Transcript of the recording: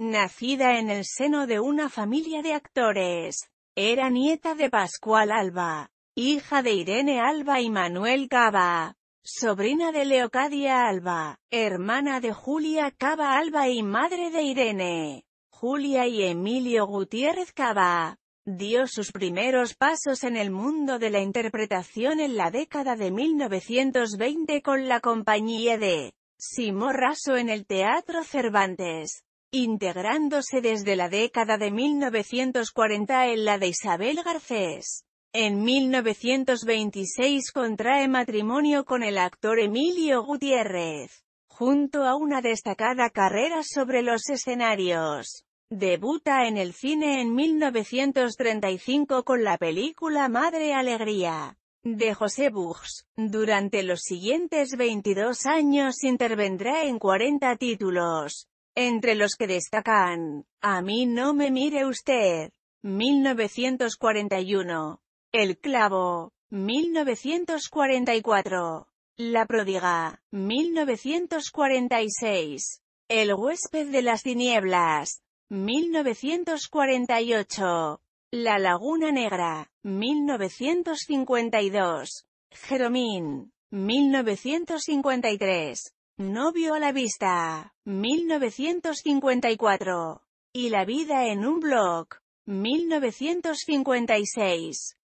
Nacida en el seno de una familia de actores, era nieta de Pascual Alba, hija de Irene Alba y Manuel Cava, sobrina de Leocadia Alba, hermana de Julia Cava Alba y madre de Irene. Julia y Emilio Gutiérrez Cava. Dio sus primeros pasos en el mundo de la interpretación en la década de 1920 con la compañía de Raso en el Teatro Cervantes integrándose desde la década de 1940 en la de Isabel Garcés. En 1926 contrae matrimonio con el actor Emilio Gutiérrez, junto a una destacada carrera sobre los escenarios. Debuta en el cine en 1935 con la película Madre Alegría, de José Bugs. Durante los siguientes 22 años intervendrá en 40 títulos, entre los que destacan, A mí no me mire usted, 1941, El clavo, 1944, La pródiga. 1946, El huésped de las tinieblas, 1948, La laguna negra, 1952, Jeromín, 1953, Novio a la vista, 1954. Y la vida en un blog, 1956.